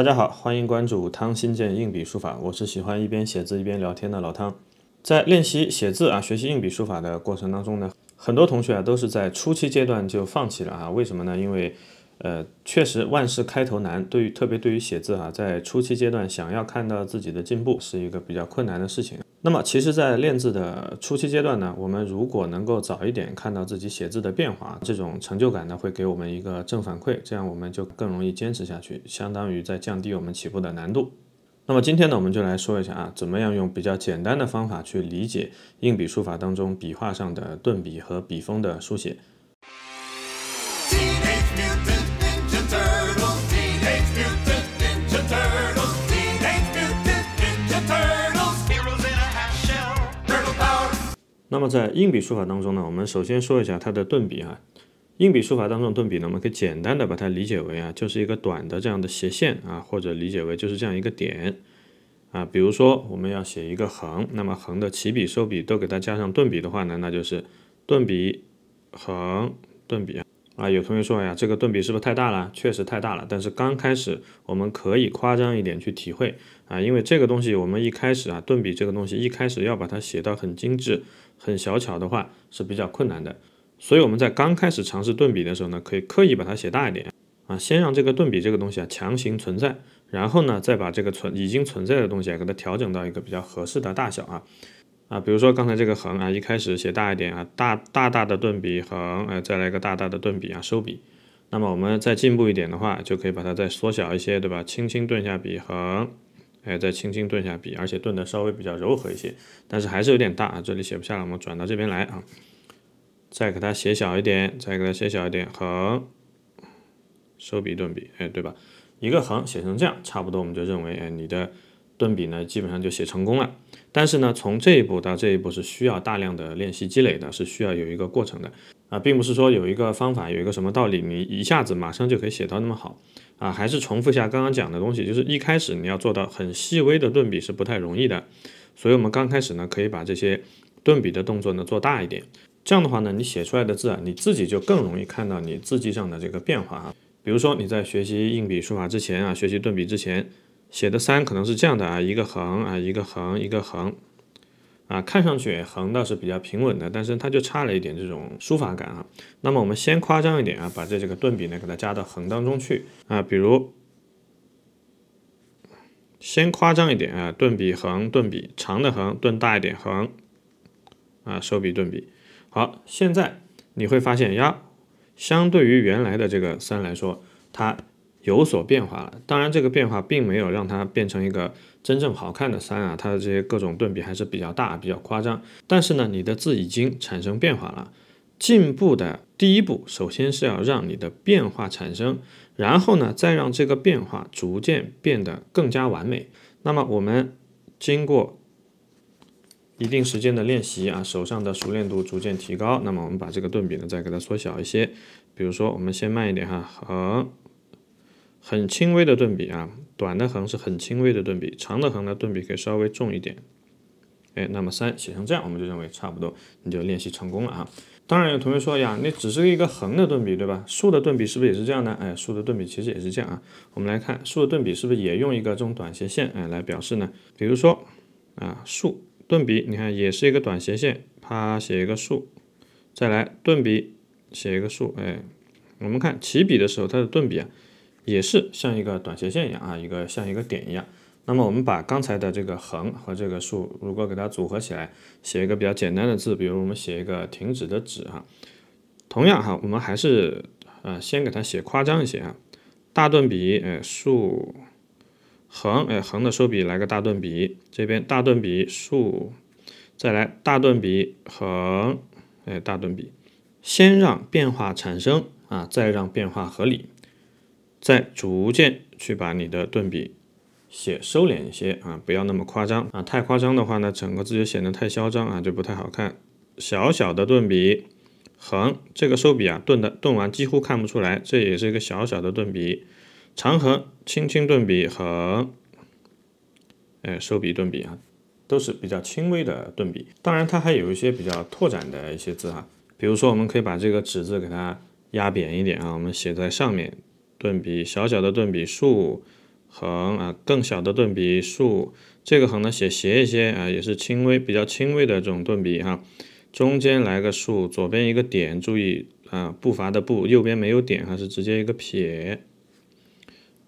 大家好，欢迎关注汤新建硬笔书法。我是喜欢一边写字一边聊天的老汤。在练习写字啊，学习硬笔书法的过程当中呢，很多同学啊都是在初期阶段就放弃了啊。为什么呢？因为呃，确实万事开头难，对于特别对于写字哈，在初期阶段，想要看到自己的进步是一个比较困难的事情。那么其实，在练字的初期阶段呢，我们如果能够早一点看到自己写字的变化，这种成就感呢，会给我们一个正反馈，这样我们就更容易坚持下去，相当于在降低我们起步的难度。那么今天呢，我们就来说一下啊，怎么样用比较简单的方法去理解硬笔书法当中笔画上的顿笔和笔锋的书写。那么在硬笔书法当中呢，我们首先说一下它的顿笔啊。硬笔书法当中顿笔呢，我们可以简单的把它理解为啊，就是一个短的这样的斜线啊，或者理解为就是这样一个点啊。比如说我们要写一个横，那么横的起笔收笔都给它加上顿笔的话呢，那就是顿笔横顿笔啊。啊，有同学说，呀，这个顿笔是不是太大了？确实太大了，但是刚开始我们可以夸张一点去体会。啊，因为这个东西，我们一开始啊，顿笔这个东西，一开始要把它写到很精致、很小巧的话是比较困难的。所以我们在刚开始尝试顿笔的时候呢，可以刻意把它写大一点啊，先让这个顿笔这个东西啊强行存在，然后呢再把这个存已经存在的东西啊给它调整到一个比较合适的大小啊啊，比如说刚才这个横啊，一开始写大一点啊，大大大的顿笔横，呃，再来一个大大的顿笔啊收笔。那么我们再进步一点的话，就可以把它再缩小一些，对吧？轻轻顿下笔横。哎，再轻轻顿下笔，而且顿的稍微比较柔和一些，但是还是有点大啊。这里写不下了，我们转到这边来啊，再给它写小一点，再给它写小一点，横，收笔顿笔，哎，对吧？一个横写成这样，差不多我们就认为，哎，你的顿笔呢，基本上就写成功了。但是呢，从这一步到这一步是需要大量的练习积累的，是需要有一个过程的。啊，并不是说有一个方法，有一个什么道理，你一下子马上就可以写到那么好啊！还是重复一下刚刚讲的东西，就是一开始你要做到很细微的顿笔是不太容易的，所以我们刚开始呢，可以把这些顿笔的动作呢做大一点，这样的话呢，你写出来的字啊，你自己就更容易看到你字迹上的这个变化啊。比如说你在学习硬笔书法之前啊，学习顿笔之前写的三可能是这样的啊，一个横啊，一个横，一个横。啊，看上去横倒是比较平稳的，但是它就差了一点这种书法感啊。那么我们先夸张一点啊，把这几个顿笔呢，给它加到横当中去啊。比如，先夸张一点啊，顿笔横，顿笔长的横，顿大一点横啊，收笔顿笔。好，现在你会发现呀，相对于原来的这个三来说，它。有所变化了，当然这个变化并没有让它变成一个真正好看的三啊，它的这些各种顿笔还是比较大，比较夸张。但是呢，你的字已经产生变化了，进步的第一步首先是要让你的变化产生，然后呢再让这个变化逐渐变得更加完美。那么我们经过一定时间的练习啊，手上的熟练度逐渐提高，那么我们把这个顿笔呢再给它缩小一些，比如说我们先慢一点哈，横。很轻微的顿笔啊，短的横是很轻微的顿笔，长的横呢顿笔可以稍微重一点。哎，那么三写成这样，我们就认为差不多，你就练习成功了啊。当然有同学说呀，那只是一个横的顿笔对吧？竖的顿笔是不是也是这样呢？哎，竖的顿笔其实也是这样啊。我们来看竖的顿笔是不是也用一个这种短斜线哎来表示呢？比如说啊，竖顿笔，你看也是一个短斜线，它写一个竖，再来顿笔写一个竖，哎，我们看起笔的时候它的顿笔啊。也是像一个短斜线一样啊，一个像一个点一样。那么我们把刚才的这个横和这个竖，如果给它组合起来，写一个比较简单的字，比如我们写一个停止的止啊。同样哈，我们还是呃先给它写夸张一些啊，大顿笔，哎，竖，横，哎，横的收笔来个大顿笔，这边大顿笔竖，再来大顿笔横，哎，大顿笔，先让变化产生啊，再让变化合理。再逐渐去把你的顿笔写收敛一些啊，不要那么夸张啊，太夸张的话呢，整个字就显得太嚣张啊，就不太好看。小小的顿笔，横这个收笔啊，顿的顿完几乎看不出来，这也是一个小小的顿笔。长横轻轻顿笔，横，哎，收笔顿笔啊，都是比较轻微的顿笔。当然，它还有一些比较拓展的一些字哈，比如说我们可以把这个“止”字给它压扁一点啊，我们写在上面。顿笔小小的顿笔，竖、横啊，更小的顿笔竖，这个横呢写斜一些啊，也是轻微、比较轻微的这种顿笔哈。中间来个竖，左边一个点，注意啊，步伐的步，右边没有点，还是直接一个撇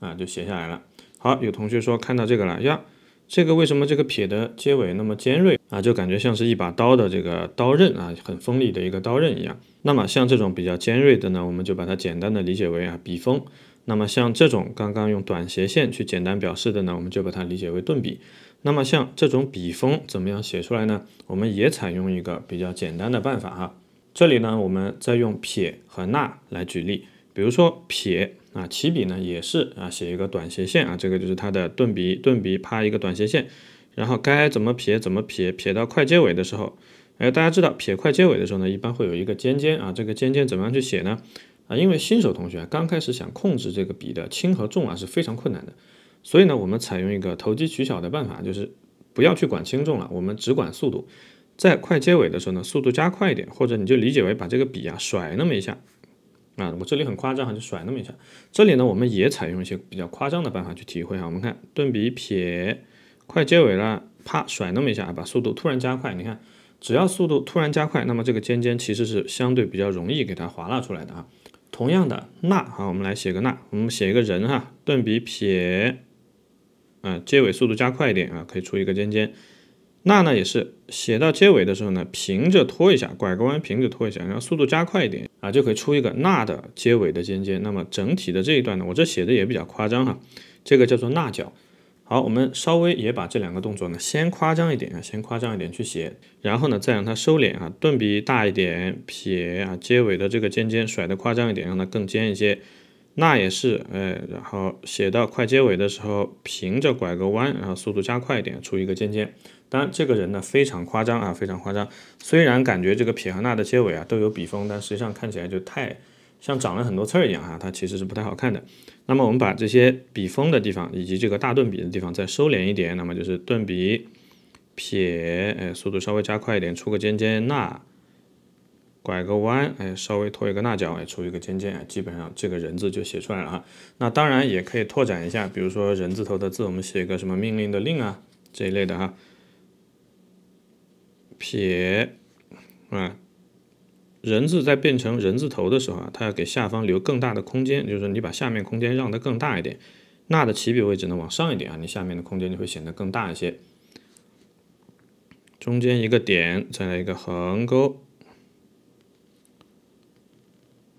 啊，就写下来了。好，有同学说看到这个了呀。这个为什么这个撇的结尾那么尖锐啊？就感觉像是一把刀的这个刀刃啊，很锋利的一个刀刃一样。那么像这种比较尖锐的呢，我们就把它简单的理解为啊笔锋。那么像这种刚刚用短斜线去简单表示的呢，我们就把它理解为顿笔。那么像这种笔锋怎么样写出来呢？我们也采用一个比较简单的办法哈。这里呢，我们再用撇和捺来举例，比如说撇。啊，起笔呢也是啊，写一个短斜线啊，这个就是它的顿笔，顿笔啪一个短斜线，然后该怎么撇怎么撇，撇到快结尾的时候，哎，大家知道撇快结尾的时候呢，一般会有一个尖尖啊，这个尖尖怎么样去写呢？啊，因为新手同学刚开始想控制这个笔的轻和重啊是非常困难的，所以呢，我们采用一个投机取巧的办法，就是不要去管轻重了，我们只管速度，在快结尾的时候呢，速度加快一点，或者你就理解为把这个笔啊甩那么一下。啊，我这里很夸张哈，就甩那么一下。这里呢，我们也采用一些比较夸张的办法去体会哈。我们看，顿笔撇，快结尾了，啪，甩那么一下，把速度突然加快。你看，只要速度突然加快，那么这个尖尖其实是相对比较容易给它划拉出来的啊。同样的，捺，好，我们来写个捺，我们写一个人哈，顿笔撇，嗯，结尾速度加快一点啊，可以出一个尖尖。捺呢也是写到结尾的时候呢，平着拖一下，拐个弯平着拖一下，然后速度加快一点啊，就可以出一个捺的结尾的尖尖。那么整体的这一段呢，我这写的也比较夸张哈，这个叫做捺角。好，我们稍微也把这两个动作呢，先夸张一点啊，先夸张一点去写，然后呢再让它收敛啊，顿笔大一点，撇啊结尾的这个尖尖甩的夸张一点，让它更尖一些。那也是，哎，然后写到快结尾的时候，平着拐个弯，然后速度加快一点，出一个尖尖。当然，这个人呢非常夸张啊，非常夸张。虽然感觉这个撇和捺的结尾啊都有笔锋，但实际上看起来就太像长了很多刺儿一样哈，它其实是不太好看的。那么我们把这些笔锋的地方以及这个大顿笔的地方再收敛一点，那么就是顿笔撇，哎，速度稍微加快一点，出个尖尖捺。拐个弯，哎，稍微拖一个捺脚，哎，出一个尖尖，基本上这个人字就写出来了啊。那当然也可以拓展一下，比如说人字头的字，我们写一个什么命令的令啊这一类的哈。撇，啊，人字在变成人字头的时候啊，它要给下方留更大的空间，就是你把下面空间让得更大一点，捺的起笔位置呢往上一点啊，你下面的空间就会显得更大一些。中间一个点，再来一个横勾。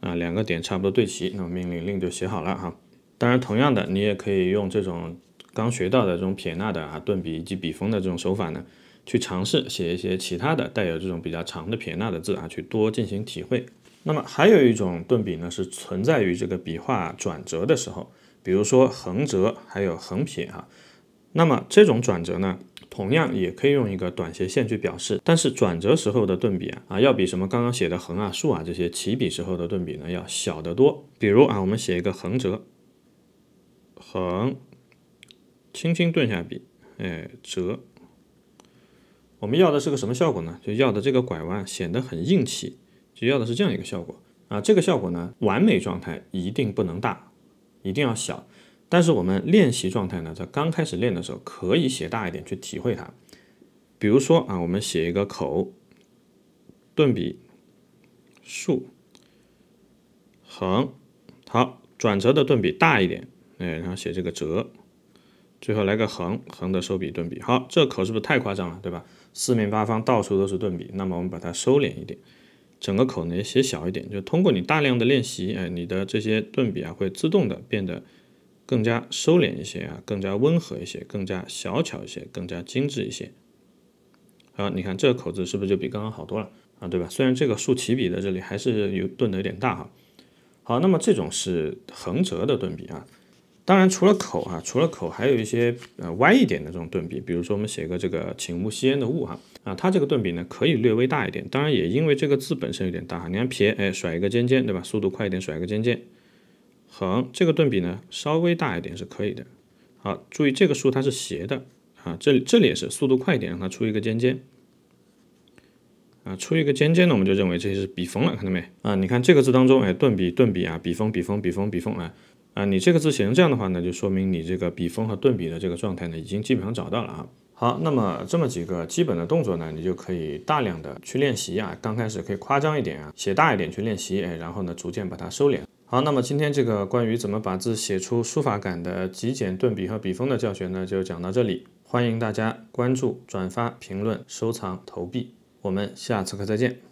啊，两个点差不多对齐，那么命令令就写好了哈。当然，同样的，你也可以用这种刚学到的这种撇捺的啊顿笔以及笔锋的这种手法呢，去尝试写一些其他的带有这种比较长的撇捺的字啊，去多进行体会。那么还有一种顿笔呢，是存在于这个笔画转折的时候，比如说横折还有横撇啊。那么这种转折呢？同样也可以用一个短斜线去表示，但是转折时候的顿笔啊，啊要比什么刚刚写的横啊、竖啊这些起笔时候的顿笔呢要小得多。比如啊，我们写一个横折，横，轻轻顿下笔，哎，折。我们要的是个什么效果呢？就要的这个拐弯显得很硬气，就要的是这样一个效果啊。这个效果呢，完美状态一定不能大，一定要小。但是我们练习状态呢，在刚开始练的时候，可以写大一点去体会它。比如说啊，我们写一个口，顿笔、竖、横，好，转折的顿笔大一点，哎，然后写这个折，最后来个横，横的收笔顿笔。好，这口是不是太夸张了，对吧？四面八方到处都是顿笔。那么我们把它收敛一点，整个口呢也写小一点。就通过你大量的练习，哎，你的这些顿笔啊，会自动的变得。更加收敛一些啊，更加温和一些，更加小巧一些，更加精致一些。好，你看这个口字是不是就比刚刚好多了啊？对吧？虽然这个竖起笔的这里还是有顿的有点大哈。好，那么这种是横折的顿笔啊。当然除了口啊，除了口，还有一些呃歪一点的这种顿笔。比如说我们写个这个“请勿吸烟”的“勿”哈，啊，它这个顿笔呢可以略微大一点。当然也因为这个字本身有点大哈。你看撇，哎，甩一个尖尖，对吧？速度快一点，甩一个尖尖。横这个顿笔呢，稍微大一点是可以的。好，注意这个竖它是斜的啊，这里这里也是，速度快一点，让它出一个尖尖。啊，出一个尖尖呢，我们就认为这是笔锋了，看到没？啊，你看这个字当中，哎，顿笔顿笔啊，笔锋笔锋笔锋笔锋啊，啊，你这个字写成这样的话呢，就说明你这个笔锋和顿笔的这个状态呢，已经基本上找到了啊。好，那么这么几个基本的动作呢，你就可以大量的去练习啊。刚开始可以夸张一点啊，写大一点去练习，哎，然后呢，逐渐把它收敛。好，那么今天这个关于怎么把字写出书法感的极简顿笔和笔锋的教学呢，就讲到这里。欢迎大家关注、转发、评论、收藏、投币。我们下次课再见。